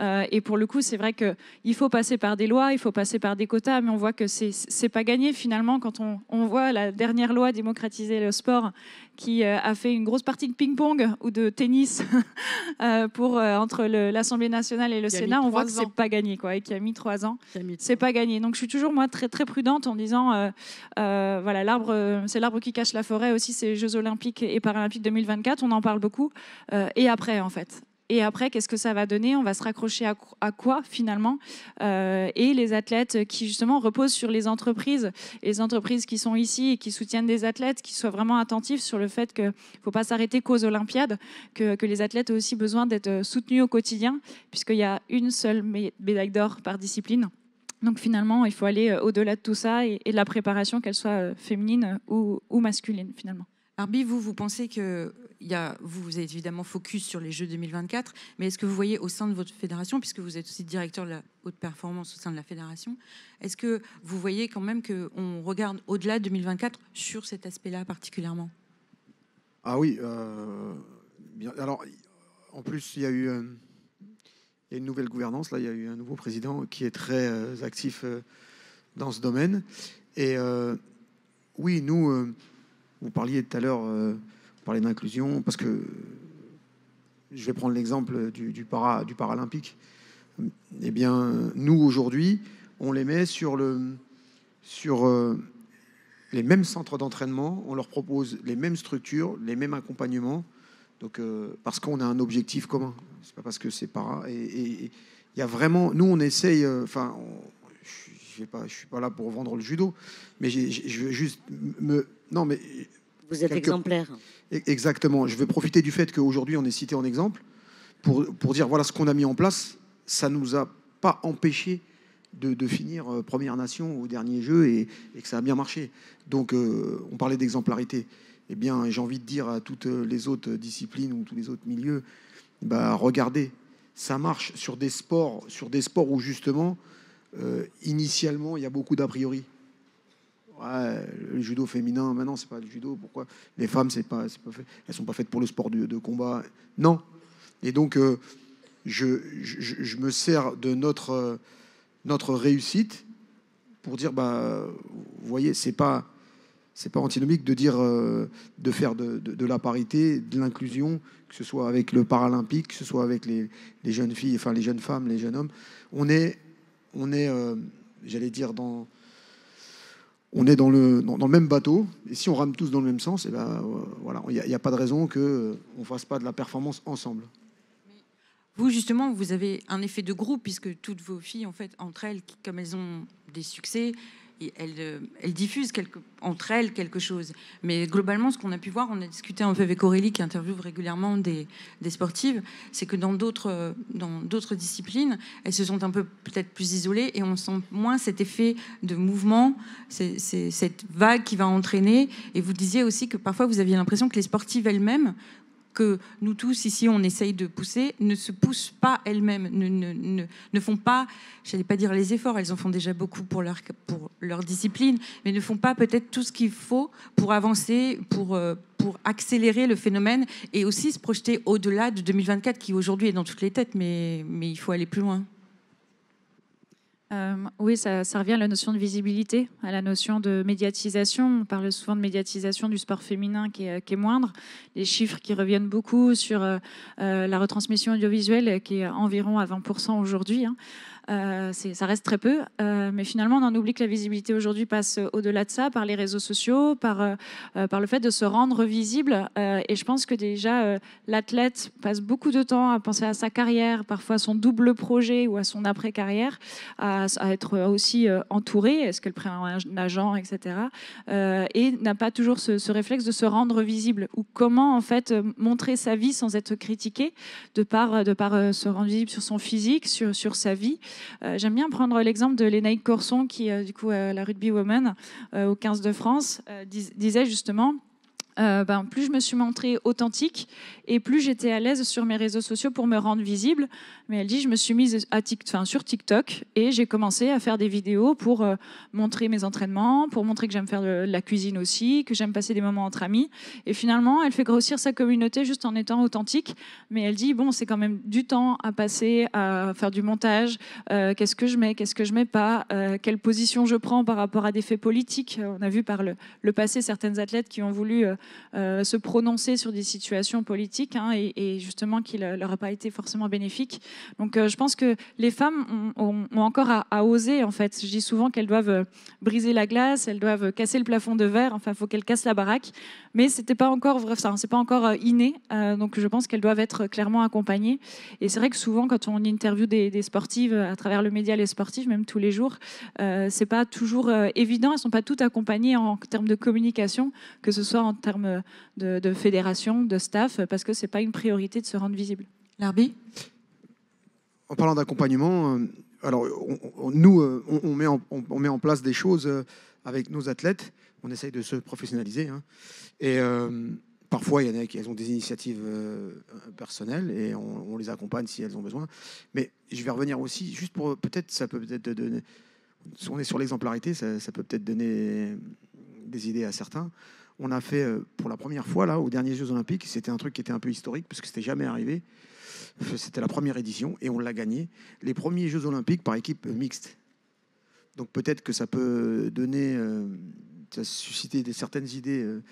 Euh, et pour le coup, c'est vrai qu'il faut passer par des lois, il faut passer par des quotas, mais on voit que c'est n'est pas gagné finalement quand on, on, voit la dernière loi démocratiser le sport qui euh, a fait une grosse partie de ping-pong ou de tennis <laughs> euh, pour, entre l'Assemblée nationale et le Sénat. On voit que c'est pas gagné quoi, et qui a mis trois ans. C'est pas gagné. Donc je suis toujours moi très, très prudente en disant voilà, l'arbre, c'est l'arbre qui cache la forêt aussi, ces Jeux Olympiques et Paralympiques 2024 on en parle beaucoup. Euh, et après, en fait. Et après, qu'est-ce que ça va donner On va se raccrocher à, quoi finalement euh, Et les athlètes qui justement reposent sur les entreprises, les entreprises qui sont ici et qui soutiennent des athlètes, qui soient vraiment attentifs sur le fait qu'il ne faut pas s'arrêter qu'aux Olympiades, que, les athlètes ont aussi besoin d'être soutenus au quotidien, puisqu'il y a une seule médaille d'or par discipline. Donc finalement, il faut aller euh, au-delà de tout ça et, de la préparation, qu'elle soit féminine ou masculine finalement. Arbi, vous, vous pensez que y a, vous, vous êtes évidemment focus sur les Jeux 2024, mais est-ce que vous voyez au sein de votre fédération, puisque vous êtes aussi directeur de la haute performance au sein de la fédération, est-ce que vous voyez quand même qu'on regarde au-delà de 2024 sur cet aspect-là particulièrement Ah oui. Euh, alors, en plus, il y a eu... Euh, une nouvelle gouvernance, là, il y a eu un nouveau président qui est très euh, actif dans ce domaine. Et oui, nous, vous parliez tout à l'heure, euh, vous d'inclusion, parce que je vais prendre l'exemple du, para, du paralympique. Eh bien, nous, aujourd'hui, on les met sur, le, sur euh, les mêmes centres d'entraînement, on leur propose les mêmes structures, les mêmes accompagnements, donc, euh, parce qu'on a un objectif commun. C'est pas parce que c'est para. Et il y a vraiment. Nous, on essaye. Enfin, je ne suis pas là pour vendre le judo, mais je veux juste me non, mais. Vous êtes exemplaire. E, exactement. Je vais profiter du fait qu'aujourd'hui, on est cité en exemple pour, dire voilà ce qu'on a mis en place. Ça ne nous a pas empêché de, finir euh, Première Nation au dernier jeu et, que ça a bien marché. Donc, euh, on parlait d'exemplarité. Eh bien, j'ai envie de dire à toutes les autres disciplines ou tous les autres milieux bah, regardez, ça marche sur des sports, sur des sports où justement, euh, initialement, il y a beaucoup d'a priori le judo féminin, maintenant c'est pas le judo, pourquoi les femmes c'est pas, fait, elles sont pas faites pour le sport de, combat, non. Et donc euh, je, me sers de notre notre réussite pour dire bah vous voyez c'est pas c'est pas antinomique de dire euh, de faire de, la parité, de l'inclusion, que ce soit avec le paralympique, que ce soit avec les, les jeunes filles, enfin les jeunes femmes, les jeunes hommes. On est on est euh, j'allais dire dans on est dans le, dans, le même bateau, et si on rame tous dans le même sens, eh ben, euh, il ben, voilà, n'y a, a, pas de raison qu'on euh, ne fasse pas de la performance ensemble. Vous, justement, vous avez un effet de groupe, puisque toutes vos filles, en fait, entre elles, comme elles ont des succès, euh, elle diffuse diffusent entre elles quelque chose. Mais globalement, ce qu'on a pu voir, on a discuté un peu avec Aurélie qui interviewe régulièrement des, sportives, c'est que dans d'autres, disciplines, elles se sont un peu peut-être plus isolées et on sent moins cet effet de mouvement, c'est, cette vague qui va entraîner. Et vous disiez aussi que parfois vous aviez l'impression que les sportives elles-mêmes que nous tous ici on essaye de pousser ne se poussent pas elles-mêmes, ne, ne, font pas, je n'allais pas dire les efforts, elles en font déjà beaucoup pour leur, pour leur discipline, mais ne font pas peut-être tout ce qu'il faut pour avancer, pour, euh, pour accélérer le phénomène et aussi se projeter au-delà de 2024 qui aujourd'hui est dans toutes les têtes, mais, mais il faut aller plus loin. Euh, oui, ça, revient à la notion de visibilité, à la notion de médiatisation. On parle souvent de médiatisation du sport féminin qui est, moindre. Les chiffres qui reviennent beaucoup sur euh, euh, la retransmission audiovisuelle qui est environ à 20% aujourd'hui. Hein. Euh, ça reste très peu, euh, mais finalement, on en oublie que la visibilité aujourd'hui passe euh, au-delà de ça, par les réseaux sociaux, par, par le fait de se rendre visible. et je pense que déjà, l'athlète passe beaucoup de temps à penser à sa carrière, parfois à son double projet ou à son après-carrière, à, être aussi entouré, est-ce qu'elle prend un, agent, etc. et n'a pas toujours ce, ce, réflexe de se rendre visible, ou comment, en fait, montrer sa vie sans être critiqué, de par, de par se rendre visible sur son physique, sur, sur sa vie. Euh, j'aime bien prendre l'exemple de Lénaïque Corson, qui, euh, du coup, euh, la rugby woman au 15 de France, disait justement euh, ben, plus je me suis montrée authentique et plus j'étais à l'aise sur mes réseaux sociaux pour me rendre visible. Mais elle dit, je me suis mise sur TikTok et j'ai commencé à faire des vidéos pour euh, montrer mes entraînements, pour montrer que j'aime faire de la cuisine aussi, que j'aime passer des moments entre amis. Et finalement, elle fait grossir sa communauté juste en étant authentique. Mais elle dit, bon, c'est quand même du temps à passer à faire du montage. Euh, qu'est-ce que je mets, qu'est-ce que je mets pas, quelle position je prends par rapport à des faits politiques. On a vu par le passé certaines athlètes qui ont voulu euh, se prononcer sur des situations politiques hein, et, justement qui ne euh, leur a pas été forcément bénéfique. Donc euh, je pense que les femmes ont, encore à, oser en fait. Je dis souvent qu'elles doivent briser la glace, elles doivent casser le plafond de verre, enfin il faut qu'elles cassent la baraque, mais c'était pas encore ça, c'est pas encore inné, donc je pense qu'elles doivent être clairement accompagnées. Et c'est vrai que souvent quand on interviewe des, sportives à travers le média les sportives, même tous les jours, c'est pas toujours évident, elles sont pas toutes accompagnées en, en termes de communication, que ce soit en termes de, fédération, de staff, parce que ce n'est pas une priorité de se rendre visible. Larbi En parlant d'accompagnement, euh, alors nous, euh, on met, en, on, met en, place des choses euh, avec nos athlètes. On essaye de se professionnaliser. Hein. Et parfois, il y en a qui elles ont des initiatives personnelles et on, les accompagne si elles ont besoin. Mais je vais revenir aussi, juste pour peut-être, ça peut peut-être donner. Si on est sur l'exemplarité, ça peut peut-être donner des idées à certains. On a fait euh, pour la première fois, là, aux derniers Jeux Olympiques, c'était un truc qui était un peu historique, parce que c'était jamais arrivé. C'était la première édition et on l'a gagné. Les premiers Jeux Olympiques par équipe mixte. Donc peut-être que ça peut donner, euh, ça susciter des, certaines idées euh,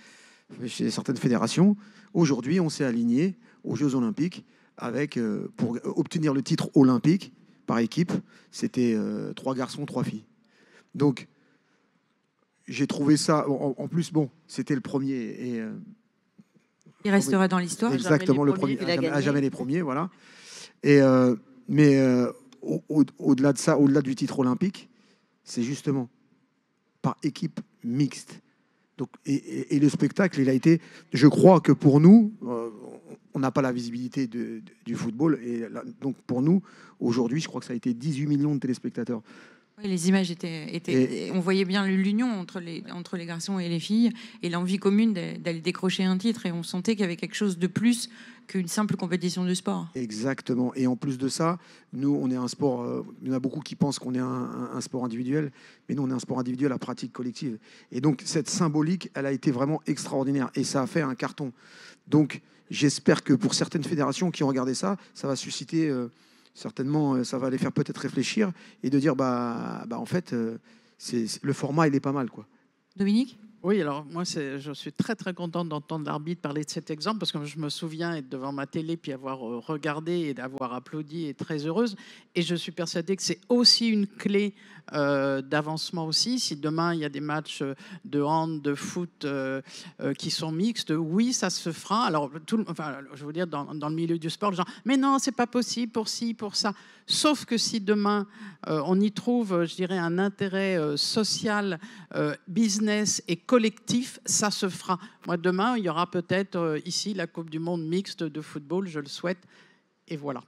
chez certaines fédérations. Aujourd'hui, on s'est aligné aux Jeux Olympiques avec, pour obtenir le titre olympique par équipe, c'était trois garçons, trois filles. Donc j'ai trouvé ça. En, plus, bon, c'était le premier et. Euh, il restera dans l'histoire. Exactement, le premier, à jamais, les premiers, voilà. Et euh, mais euh, au-delà de ça, au-delà du titre olympique, c'est justement par équipe mixte. Donc, et, le spectacle, il a été, je crois que pour nous, on n'a pas la visibilité du football. Et donc pour nous, aujourd'hui, je crois que ça a été 18 millions de téléspectateurs les images étaient, on voyait bien l'union entre les, garçons et les filles et l'envie commune d'aller décrocher un titre et on sentait qu'il y avait quelque chose de plus qu'une simple compétition de sport. Exactement. Et en plus de ça, nous, on est un sport. Euh, il y en a beaucoup qui pensent qu'on est un, sport individuel, mais nous, on est un sport individuel à pratique collective. Et donc, cette symbolique, elle a été vraiment extraordinaire. Et ça a fait un carton. Donc, j'espère que pour certaines fédérations qui ont regardé ça, ça va susciter. Euh, certainement, euh, ça va les faire peut-être réfléchir et de dire, bah, bah en fait, euh, c'est, le format, il est pas mal. quoi. Dominique oui, alors moi, je suis très très contente d'entendre l'arbitre parler de cet exemple parce que je me souviens être devant ma télé puis avoir euh, regardé et d'avoir applaudi et très heureuse. Et je suis persuadée que c'est aussi une clé euh, d'avancement aussi. Si demain il y a des matchs euh, de hand, de foot qui sont mixtes, oui, ça se fera. Alors, je veux dire, dans, le milieu du sport, genre, mais non, c'est pas possible pour ci, pour ça. Sauf que si demain, euh, on y trouve, je dirais, un intérêt euh, social, euh, business et collectif, ça se fera. Moi, demain, il y aura peut-être ici la Coupe du Monde mixte de football, je le souhaite. Et voilà.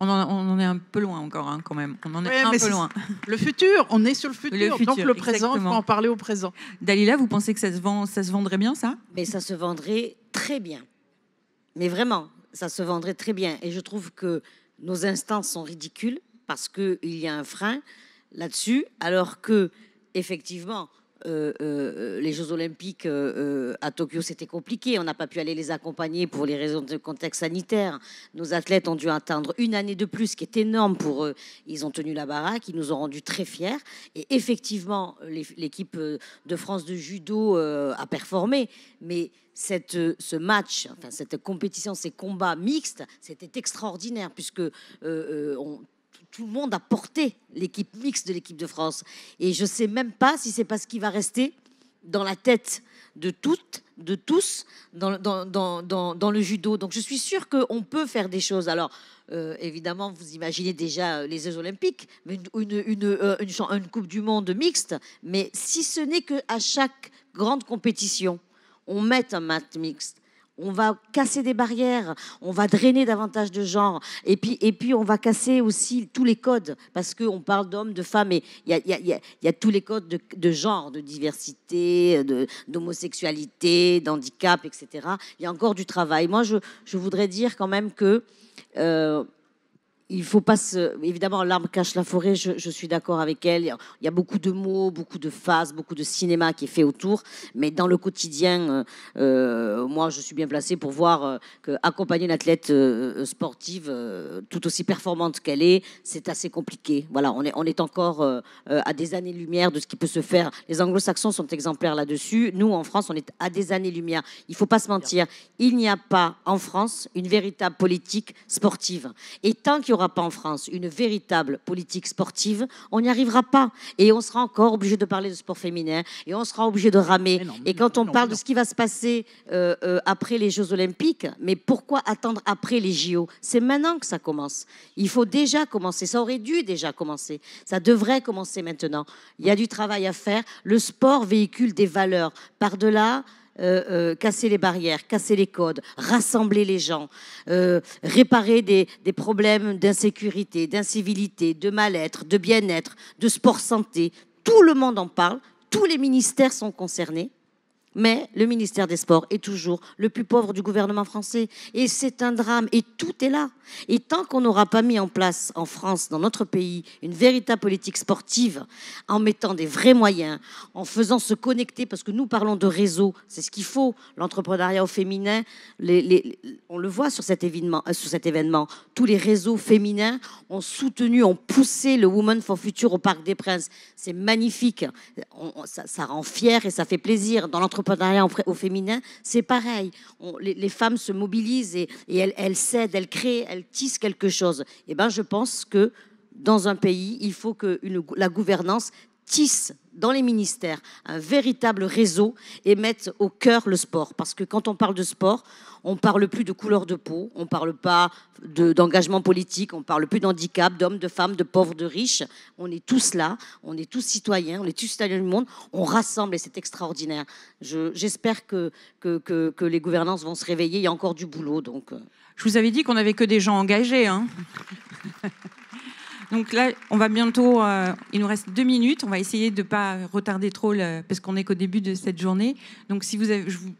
On en, est un peu loin encore, quand même. On en est un peu loin. Hein, <laughs> le futur, on est sur le futur. Le donc le présent, il faut en parler au présent. Dalila, vous pensez que ça se, vend, ça se vendrait bien, ça Mais ça se vendrait très bien. Mais vraiment, ça se vendrait très bien. Et je trouve que nos instances sont ridicules parce qu'il y a un frein là-dessus, alors que, effectivement, euh, euh, les Jeux Olympiques euh, à Tokyo, c'était compliqué. On n'a pas pu aller les accompagner pour les raisons de contexte sanitaire. Nos athlètes ont dû atteindre une année de plus, ce qui est énorme pour eux. Ils ont tenu la baraque, ils nous ont rendus très fiers. Et effectivement, l'équipe de France de judo a performé, mais cette, ce match, enfin, cette compétition, ces combats mixtes, c'était extraordinaire puisque on, tout le monde a porté l'équipe mixte de l'équipe de France. Et je ne sais même pas si c'est parce qui va rester dans la tête de toutes, de tous, dans, le judo. Donc je suis sûre qu'on peut faire des choses. Alors euh, évidemment, vous imaginez déjà euh, les Jeux Olympiques, euh, une, Coupe du Monde mixte. Mais si ce n'est qu'à chaque grande compétition, on met un mat mixte, on va casser des barrières, on va drainer davantage de gens et puis, et puis on va casser aussi tous les codes, parce qu'on parle d'hommes, de femmes, et il y a, tous les codes de, genre, de diversité, d'homosexualité, d'handicap, etc. Il y a encore du travail. Moi, je, voudrais dire quand même que... Euh, il faut pas se... Évidemment, l'arbre cache la forêt, je, suis d'accord avec elle. Il y a beaucoup de mots, beaucoup de phases, beaucoup de cinéma qui est fait autour. Mais dans le quotidien, euh, euh, moi, je suis bien placée pour voir euh, que qu'accompagner une athlète sportive, tout aussi performante qu'elle est, c'est assez compliqué. Voilà, on est, on est encore à des années-lumière de ce qui peut se faire. Les anglo-saxons sont exemplaires là-dessus. Nous, en France, on est à des années-lumière. Il faut pas se mentir. Il n'y a pas, en France, une véritable politique sportive. Et tant qu'il y aura pas en France une véritable politique sportive, on n'y arrivera pas. Et on sera encore obligé de parler de sport féminin, et on sera obligé de ramer. et quand on parle de ce qui va se passer euh, euh, après les Jeux olympiques, mais pourquoi attendre après les JO C'est maintenant que ça commence. Il faut déjà commencer. Ça aurait dû déjà commencer. Ça devrait commencer maintenant. Il y a du travail à faire. Le sport véhicule des valeurs. Par-delà euh, euh, casser les barrières, casser les codes, rassembler les gens, euh, réparer des, des problèmes d'insécurité, d'incivilité, de mal-être, de bien-être, de sport santé. Tout le monde en parle, tous les ministères sont concernés. Mais le ministère des Sports est toujours le plus pauvre du gouvernement français. Et c'est un drame. Et tout est là. Et tant qu'on n'aura pas mis en place en France, dans notre pays, une véritable politique sportive, en mettant des vrais moyens, en faisant se connecter, parce que nous parlons de réseau, c'est ce qu'il faut. L'entrepreneuriat au féminin, les, on le voit sur cet, événement, euh, sur cet événement. Tous les réseaux féminins ont soutenu, ont poussé le Women for Future au Parc des Princes. C'est magnifique. ça, ça, rend fier et ça fait plaisir. Dans l'entrepreneuriat, au féminin, c'est pareil. les, femmes se mobilisent et, elles, cèdent, elles créent, elles tissent quelque chose. Et eh ben, je pense que dans un pays, il faut que la gouvernance tisse dans les ministères un véritable réseau et mettre au cœur le sport. Parce que quand on parle de sport, on parle plus de couleur de peau, on parle pas d'engagement politique, on parle plus d'handicap, d'hommes, de femmes, de pauvres, de riches. On est tous là, on est tous citoyens, on est tous citoyens du monde, on rassemble et c'est extraordinaire. J'espère que, que, que, les gouvernances vont se réveiller, il y a encore du boulot. Donc. Euh. Je vous avais dit qu'on n'avait que des gens engagés. Hein <laughs> Donc là, on va bientôt, euh, il nous reste deux minutes, on va essayer de ne pas retarder trop, parce qu'on est qu'au début de cette journée. Donc si vous avez, je vous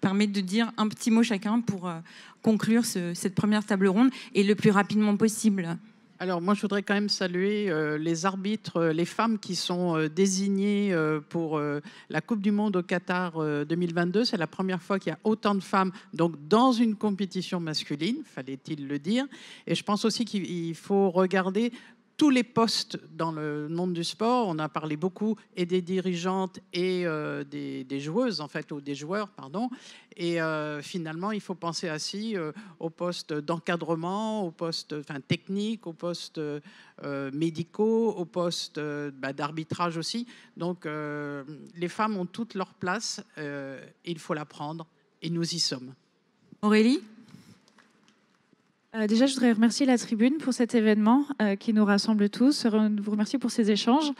permets de dire un petit mot chacun pour euh, conclure cette première table ronde, et le plus rapidement possible. Alors moi, je voudrais quand même saluer euh, les arbitres, les femmes qui sont désignées pour la Coupe du Monde au Qatar 2022. C'est la première fois qu'il y a autant de femmes donc dans une compétition masculine, fallait-il le dire. Et je pense aussi qu'il faut regarder tous les postes dans le monde du sport. On a parlé beaucoup et des dirigeantes et euh, des, joueuses, en fait, ou des joueurs, pardon. Et euh, finalement, il faut penser aussi euh, aux postes d'encadrement, aux postes techniques, aux postes médicaux, aux postes bah, d'arbitrage aussi. Donc, les femmes ont toute leur place. il faut la prendre et nous y sommes. Aurélie euh, déjà, je voudrais remercier la Tribune pour cet événement euh, qui nous rassemble tous. Vous remercier pour ces échanges.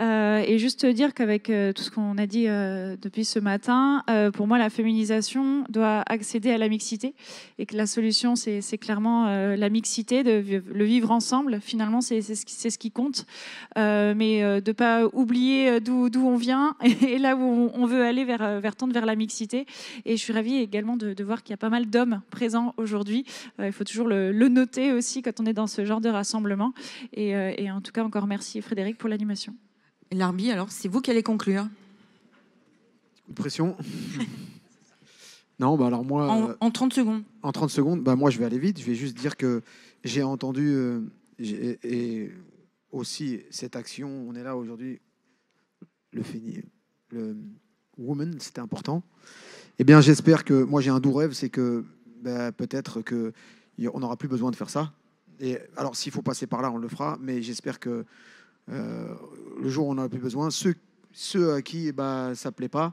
Euh, et juste dire qu'avec tout ce qu'on a dit depuis ce matin, pour moi, la féminisation doit accéder à la mixité. Et que la solution, c'est clairement la mixité, de, le vivre ensemble. Finalement, c'est ce, ce, qui compte. mais de ne pas oublier d'où on vient <laughs> et là où on, veut aller vers, vers, tendre vers la mixité. Et je suis ravie également de, de voir qu'il y a pas mal d'hommes présents aujourd'hui. il faut toujours le, noter aussi quand on est dans ce genre de rassemblement. Euh, et, en tout cas, encore merci Frédéric pour l'animation. Larbi, alors c'est vous qui allez conclure. Pression. <laughs> non, bah alors moi. En, 30 secondes. En 30 secondes, bah moi je vais aller vite. Je vais juste dire que j'ai entendu euh, et aussi cette action. On est là aujourd'hui. Le, fini le woman, c'était important. Eh bien, j'espère que moi j'ai un doux rêve, c'est que bah, peut-être que on n'aura plus besoin de faire ça. Et alors, s'il faut passer par là, on le fera. Mais j'espère que euh, le jour où on n'aura plus besoin, ceux, ceux à qui eh ben, ça ne plaît pas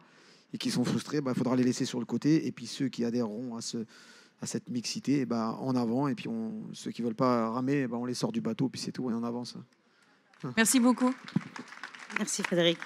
et qui sont frustrés, il ben, faudra les laisser sur le côté. Et puis ceux qui adhéreront à, cette mixité, eh ben, en avant. Et puis ceux qui ne veulent pas ramer, eh on les sort du bateau, puis c'est tout, et on avance. Hein. Merci beaucoup. Merci, Frédéric.